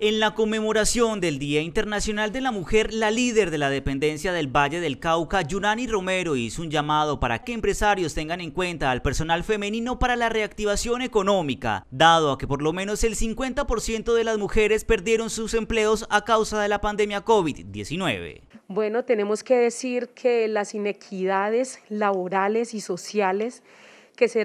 En la conmemoración del Día Internacional de la Mujer, la líder de la dependencia del Valle del Cauca, Yunani Romero, hizo un llamado para que empresarios tengan en cuenta al personal femenino para la reactivación económica, dado a que por lo menos el 50% de las mujeres perdieron sus empleos a causa de la pandemia COVID-19. Bueno, tenemos que decir que las inequidades laborales y sociales que se,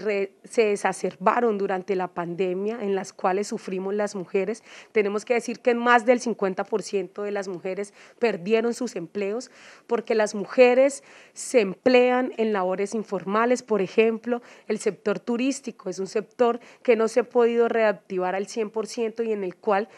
durante la pandemia, en las cuales sufrimos las mujeres. Tenemos que decir que más del 50% de las mujeres perdieron sus empleos porque las mujeres se emplean en labores informales. Por ejemplo, el sector turístico es un sector que no se ha podido reactivar al 100% y en el cual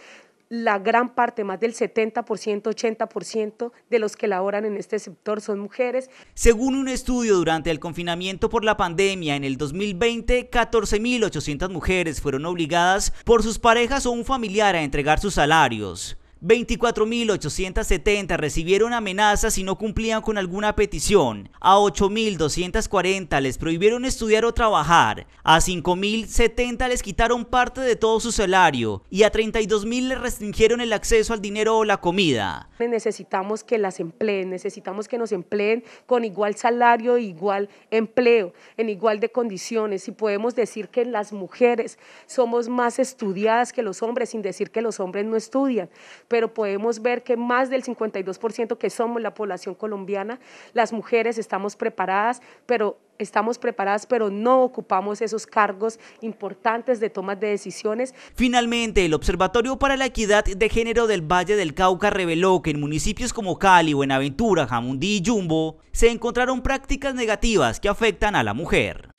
la gran parte, más del 70%, 80% de los que laboran en este sector son mujeres. Según un estudio durante el confinamiento por la pandemia en el 2020, 14.800 mujeres fueron obligadas por sus parejas o un familiar a entregar sus salarios. 24.870 recibieron amenazas y no cumplían con alguna petición. A 8.240 les prohibieron estudiar o trabajar. A 5.070 les quitaron parte de todo su salario. Y a 32.000 les restringieron el acceso al dinero o la comida. Necesitamos que las empleen, necesitamos que nos empleen con igual salario, igual empleo, en igual de condiciones. Y podemos decir que las mujeres somos más estudiadas que los hombres, sin decir que los hombres no estudian pero podemos ver que más del 52% que somos la población colombiana, las mujeres estamos preparadas, pero estamos preparadas, pero no ocupamos esos cargos importantes de toma de decisiones. Finalmente, el Observatorio para la Equidad de Género del Valle del Cauca reveló que en municipios como Cali, Buenaventura, Jamundí y Yumbo se encontraron prácticas negativas que afectan a la mujer.